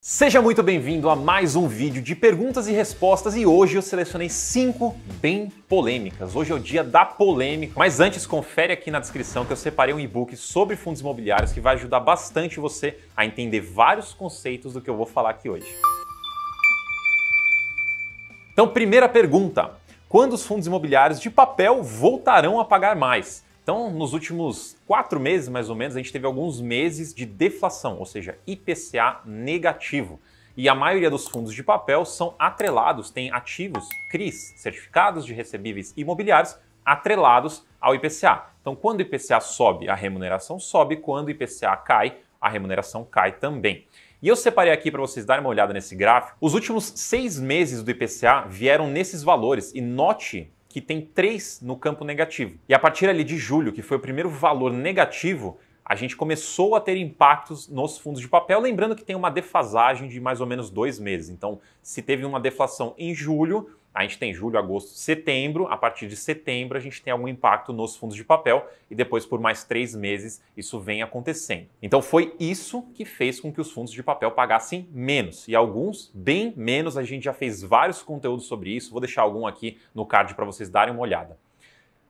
Seja muito bem-vindo a mais um vídeo de perguntas e respostas e hoje eu selecionei cinco bem polêmicas. Hoje é o dia da polêmica, mas antes confere aqui na descrição que eu separei um e-book sobre fundos imobiliários que vai ajudar bastante você a entender vários conceitos do que eu vou falar aqui hoje. Então, primeira pergunta: quando os fundos imobiliários de papel voltarão a pagar mais? Então, nos últimos quatro meses, mais ou menos, a gente teve alguns meses de deflação, ou seja, IPCA negativo. E a maioria dos fundos de papel são atrelados, têm ativos, CRIs, certificados de recebíveis imobiliários, atrelados ao IPCA. Então, quando o IPCA sobe, a remuneração sobe, quando o IPCA cai, a remuneração cai também. E eu separei aqui para vocês darem uma olhada nesse gráfico. Os últimos seis meses do IPCA vieram nesses valores e note que tem 3 no campo negativo. E a partir ali de julho, que foi o primeiro valor negativo, a gente começou a ter impactos nos fundos de papel, lembrando que tem uma defasagem de mais ou menos dois meses. Então, se teve uma deflação em julho, a gente tem julho, agosto, setembro. A partir de setembro, a gente tem algum impacto nos fundos de papel e depois, por mais três meses, isso vem acontecendo. Então, foi isso que fez com que os fundos de papel pagassem menos e alguns bem menos. A gente já fez vários conteúdos sobre isso. Vou deixar algum aqui no card para vocês darem uma olhada.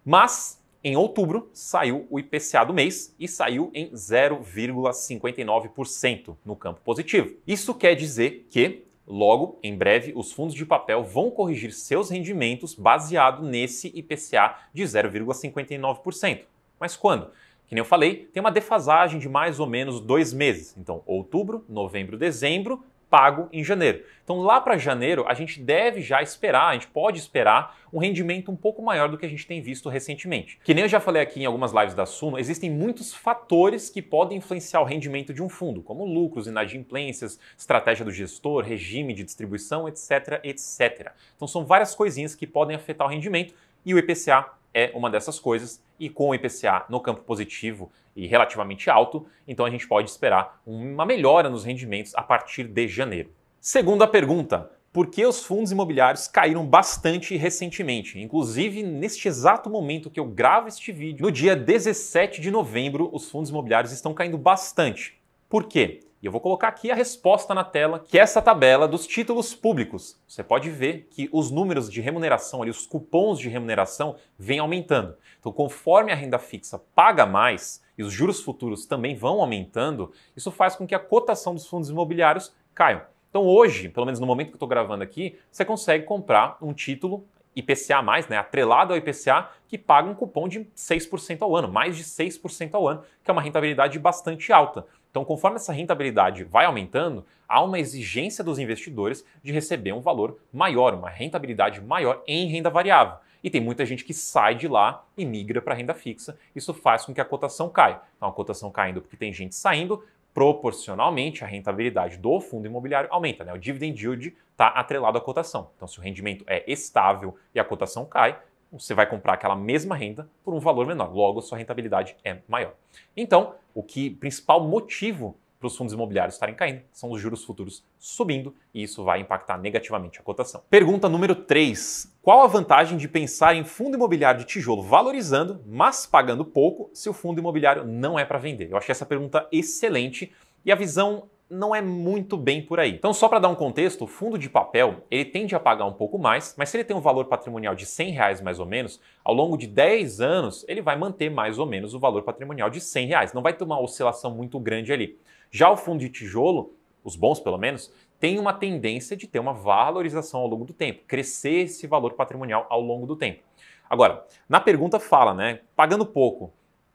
Mas em outubro, saiu o IPCA do mês e saiu em 0,59% no campo positivo. Isso quer dizer que Logo, em breve, os fundos de papel vão corrigir seus rendimentos baseado nesse IPCA de 0,59%. Mas quando? Que nem eu falei, tem uma defasagem de mais ou menos dois meses. Então, outubro, novembro, dezembro pago em janeiro. Então, lá para janeiro, a gente deve já esperar, a gente pode esperar um rendimento um pouco maior do que a gente tem visto recentemente. Que nem eu já falei aqui em algumas lives da Suno, existem muitos fatores que podem influenciar o rendimento de um fundo, como lucros, inadimplências, estratégia do gestor, regime de distribuição, etc, etc. Então, são várias coisinhas que podem afetar o rendimento e o IPCA é uma dessas coisas, e com o IPCA no campo positivo e relativamente alto, então a gente pode esperar uma melhora nos rendimentos a partir de janeiro. Segunda pergunta: por que os fundos imobiliários caíram bastante recentemente? Inclusive, neste exato momento que eu gravo este vídeo, no dia 17 de novembro, os fundos imobiliários estão caindo bastante. Por quê? E eu vou colocar aqui a resposta na tela, que é essa tabela dos títulos públicos. Você pode ver que os números de remuneração, ali, os cupons de remuneração, vêm aumentando. Então, conforme a renda fixa paga mais e os juros futuros também vão aumentando, isso faz com que a cotação dos fundos imobiliários caia. Então, hoje, pelo menos no momento que eu estou gravando aqui, você consegue comprar um título IPCA, né, atrelado ao IPCA, que paga um cupom de 6% ao ano, mais de 6% ao ano, que é uma rentabilidade bastante alta. Então, conforme essa rentabilidade vai aumentando, há uma exigência dos investidores de receber um valor maior, uma rentabilidade maior em renda variável. E tem muita gente que sai de lá e migra para renda fixa. Isso faz com que a cotação caia. Então, a cotação caindo porque tem gente saindo, proporcionalmente a rentabilidade do fundo imobiliário aumenta, né? O dividend yield está atrelado à cotação. Então, se o rendimento é estável e a cotação cai, você vai comprar aquela mesma renda por um valor menor. Logo, sua rentabilidade é maior. Então, o que principal motivo para os fundos imobiliários estarem caindo são os juros futuros subindo e isso vai impactar negativamente a cotação. Pergunta número 3. Qual a vantagem de pensar em fundo imobiliário de tijolo valorizando, mas pagando pouco, se o fundo imobiliário não é para vender? Eu achei essa pergunta excelente e a visão não é muito bem por aí. Então, só para dar um contexto, o fundo de papel ele tende a pagar um pouco mais, mas se ele tem um valor patrimonial de 100 reais mais ou menos, ao longo de 10 anos ele vai manter mais ou menos o valor patrimonial de 100 reais. Não vai ter uma oscilação muito grande ali. Já o fundo de tijolo, os bons pelo menos, tem uma tendência de ter uma valorização ao longo do tempo, crescer esse valor patrimonial ao longo do tempo. Agora, na pergunta fala, né? Pagando pouco.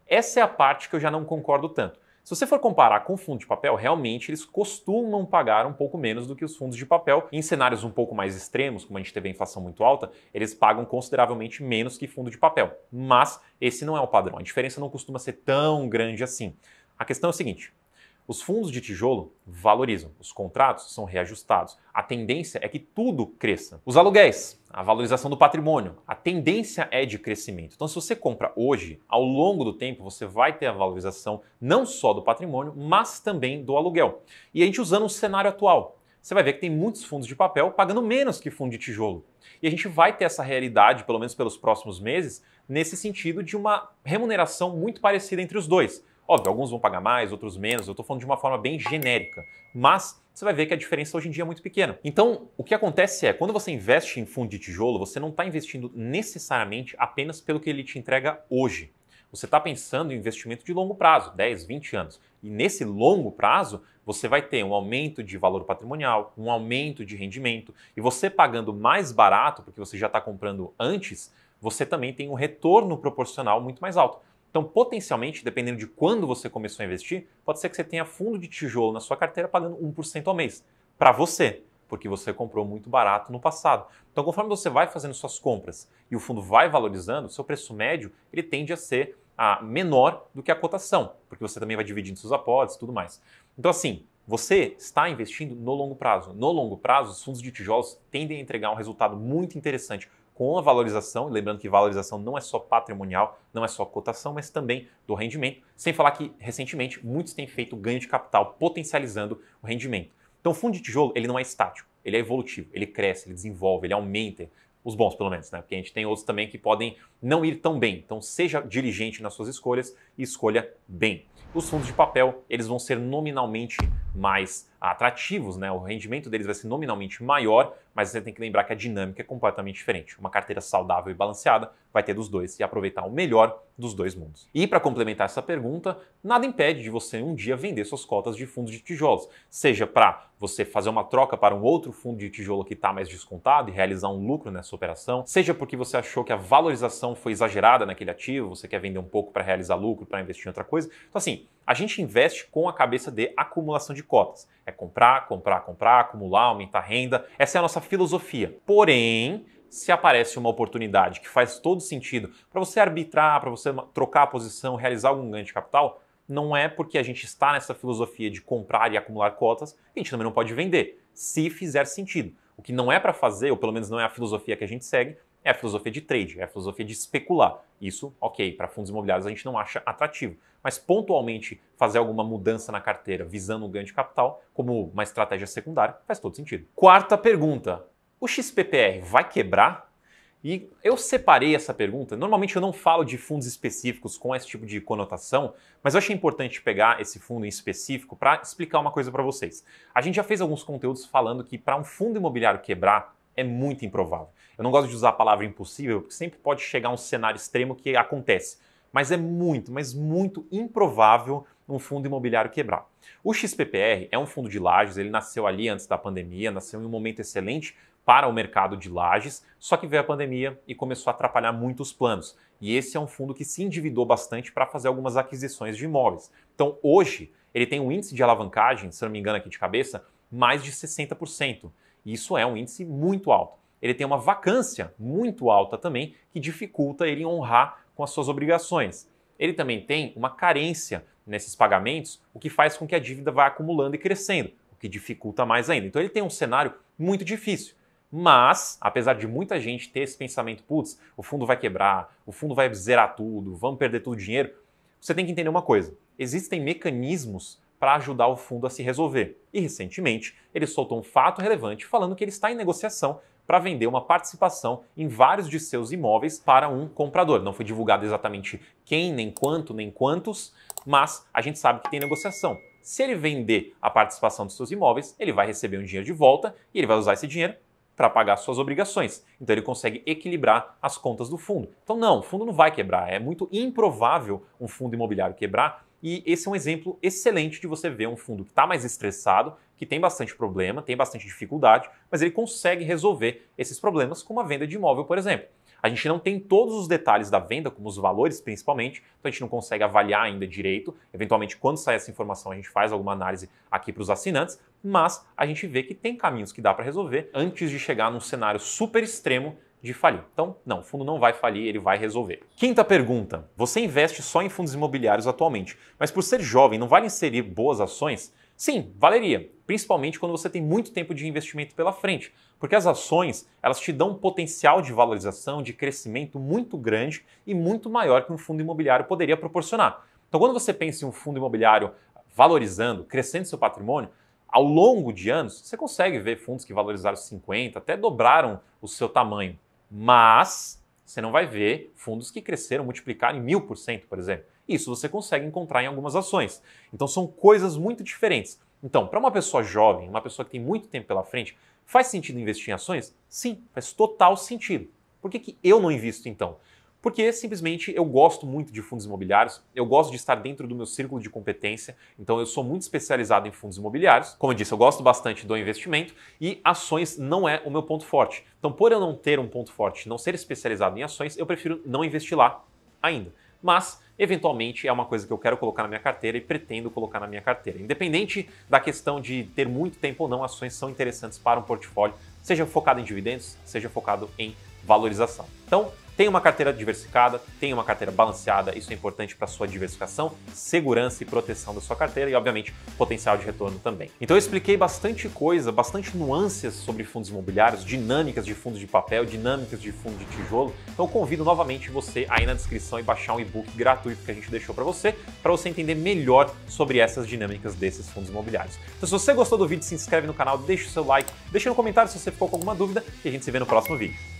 Essa é a parte que eu já não concordo tanto. Se você for comparar com fundo de papel, realmente eles costumam pagar um pouco menos do que os fundos de papel. Em cenários um pouco mais extremos, como a gente teve a inflação muito alta, eles pagam consideravelmente menos que fundo de papel. Mas esse não é o padrão. A diferença não costuma ser tão grande assim. A questão é o seguinte: os fundos de tijolo valorizam, os contratos são reajustados. A tendência é que tudo cresça. Os aluguéis a valorização do patrimônio. A tendência é de crescimento. Então, se você compra hoje, ao longo do tempo, você vai ter a valorização não só do patrimônio, mas também do aluguel. E a gente usando o cenário atual, você vai ver que tem muitos fundos de papel pagando menos que fundo de tijolo. E a gente vai ter essa realidade, pelo menos pelos próximos meses, nesse sentido de uma remuneração muito parecida entre os dois. Óbvio, alguns vão pagar mais, outros menos, eu estou falando de uma forma bem genérica, mas você vai ver que a diferença hoje em dia é muito pequena. Então, o que acontece é, quando você investe em fundo de tijolo, você não está investindo necessariamente apenas pelo que ele te entrega hoje. Você está pensando em investimento de longo prazo, 10, 20 anos. E nesse longo prazo, você vai ter um aumento de valor patrimonial, um aumento de rendimento, e você pagando mais barato, porque você já está comprando antes, você também tem um retorno proporcional muito mais alto. Então, potencialmente, dependendo de quando você começou a investir, pode ser que você tenha fundo de tijolo na sua carteira pagando 1% ao mês para você, porque você comprou muito barato no passado. Então, conforme você vai fazendo suas compras e o fundo vai valorizando, seu preço médio ele tende a ser ah, menor do que a cotação, porque você também vai dividindo seus aportes e tudo mais. Então, assim, você está investindo no longo prazo. No longo prazo, os fundos de tijolos tendem a entregar um resultado muito interessante com a valorização, lembrando que valorização não é só patrimonial, não é só cotação, mas também do rendimento, sem falar que recentemente muitos têm feito ganho de capital potencializando o rendimento. Então, o fundo de tijolo, ele não é estático, ele é evolutivo, ele cresce, ele desenvolve, ele aumenta os bons, pelo menos, né? Porque a gente tem outros também que podem não ir tão bem. Então, seja diligente nas suas escolhas e escolha bem. Os fundos de papel, eles vão ser nominalmente mais atrativos, né? O rendimento deles vai ser nominalmente maior, mas você tem que lembrar que a dinâmica é completamente diferente. Uma carteira saudável e balanceada vai ter dos dois e aproveitar o melhor dos dois mundos. E para complementar essa pergunta, nada impede de você um dia vender suas cotas de fundos de tijolos, seja para você fazer uma troca para um outro fundo de tijolo que está mais descontado e realizar um lucro nessa operação, seja porque você achou que a valorização foi exagerada naquele ativo, você quer vender um pouco para realizar lucro, para investir em outra coisa. Então assim, a gente investe com a cabeça de acumulação de cotas. É comprar, comprar, comprar, acumular, aumentar renda. Essa é a nossa filosofia. Porém, se aparece uma oportunidade que faz todo sentido para você arbitrar, para você trocar a posição, realizar algum ganho de capital, não é porque a gente está nessa filosofia de comprar e acumular cotas que a gente também não pode vender, se fizer sentido. O que não é para fazer, ou pelo menos não é a filosofia que a gente segue, é a filosofia de trade, é a filosofia de especular. Isso, ok, para fundos imobiliários a gente não acha atrativo. Mas pontualmente fazer alguma mudança na carteira visando o ganho de capital como uma estratégia secundária faz todo sentido. Quarta pergunta: o XPPR vai quebrar? E eu separei essa pergunta. Normalmente eu não falo de fundos específicos com esse tipo de conotação, mas eu achei importante pegar esse fundo em específico para explicar uma coisa para vocês. A gente já fez alguns conteúdos falando que para um fundo imobiliário quebrar é muito improvável. Eu não gosto de usar a palavra impossível, porque sempre pode chegar um cenário extremo que acontece, mas é muito, mas muito improvável um fundo imobiliário quebrar. O XPPR é um fundo de lajes, ele nasceu ali antes da pandemia, nasceu em um momento excelente para o mercado de lajes, só que veio a pandemia e começou a atrapalhar muito os planos. E esse é um fundo que se endividou bastante para fazer algumas aquisições de imóveis. Então, hoje, ele tem um índice de alavancagem, se não me engano aqui de cabeça, mais de 60%. Isso é um índice muito alto. Ele tem uma vacância muito alta também, que dificulta ele honrar com as suas obrigações. Ele também tem uma carência nesses pagamentos, o que faz com que a dívida vá acumulando e crescendo, o que dificulta mais ainda. Então ele tem um cenário muito difícil. Mas, apesar de muita gente ter esse pensamento, putz, o fundo vai quebrar, o fundo vai zerar tudo, vamos perder todo o dinheiro, você tem que entender uma coisa: existem mecanismos para ajudar o fundo a se resolver. E recentemente, ele soltou um fato relevante falando que ele está em negociação para vender uma participação em vários de seus imóveis para um comprador. Não foi divulgado exatamente quem, nem quanto, nem quantos, mas a gente sabe que tem negociação. Se ele vender a participação dos seus imóveis, ele vai receber um dinheiro de volta e ele vai usar esse dinheiro para pagar suas obrigações. Então ele consegue equilibrar as contas do fundo. Então não, o fundo não vai quebrar, é muito improvável um fundo imobiliário quebrar. E esse é um exemplo excelente de você ver um fundo que está mais estressado, que tem bastante problema, tem bastante dificuldade, mas ele consegue resolver esses problemas com uma venda de imóvel, por exemplo. A gente não tem todos os detalhes da venda, como os valores principalmente, então a gente não consegue avaliar ainda direito. Eventualmente, quando sair essa informação, a gente faz alguma análise aqui para os assinantes, mas a gente vê que tem caminhos que dá para resolver antes de chegar num cenário super extremo de falir. Então, não, o fundo não vai falir, ele vai resolver. Quinta pergunta: você investe só em fundos imobiliários atualmente, mas por ser jovem, não vale inserir boas ações? Sim, valeria, principalmente quando você tem muito tempo de investimento pela frente, porque as ações, elas te dão um potencial de valorização, de crescimento muito grande e muito maior que um fundo imobiliário poderia proporcionar. Então, quando você pensa em um fundo imobiliário valorizando, crescendo seu patrimônio, ao longo de anos, você consegue ver fundos que valorizaram 50, até dobraram o seu tamanho, mas você não vai ver fundos que cresceram, multiplicaram em mil por cento, por exemplo. Isso você consegue encontrar em algumas ações. Então são coisas muito diferentes. Então, para uma pessoa jovem, uma pessoa que tem muito tempo pela frente, faz sentido investir em ações? Sim, faz total sentido. Por que, que eu não invisto então? porque simplesmente eu gosto muito de fundos imobiliários, eu gosto de estar dentro do meu círculo de competência, então eu sou muito especializado em fundos imobiliários. Como eu disse, eu gosto bastante do investimento e ações não é o meu ponto forte. Então, por eu não ter um ponto forte, não ser especializado em ações, eu prefiro não investir lá ainda. Mas eventualmente é uma coisa que eu quero colocar na minha carteira e pretendo colocar na minha carteira. Independente da questão de ter muito tempo ou não, ações são interessantes para um portfólio, seja focado em dividendos, seja focado em valorização. Então, Tenha uma carteira diversificada, tenha uma carteira balanceada, isso é importante para sua diversificação, segurança e proteção da sua carteira e, obviamente, potencial de retorno também. Então eu expliquei bastante coisa, bastante nuances sobre fundos imobiliários, dinâmicas de fundos de papel, dinâmicas de fundo de tijolo. Então eu convido novamente você aí na descrição e baixar um e-book gratuito que a gente deixou para você, para você entender melhor sobre essas dinâmicas desses fundos imobiliários. Então se você gostou do vídeo, se inscreve no canal, deixa o seu like, deixa no comentário se você ficou com alguma dúvida e a gente se vê no próximo vídeo.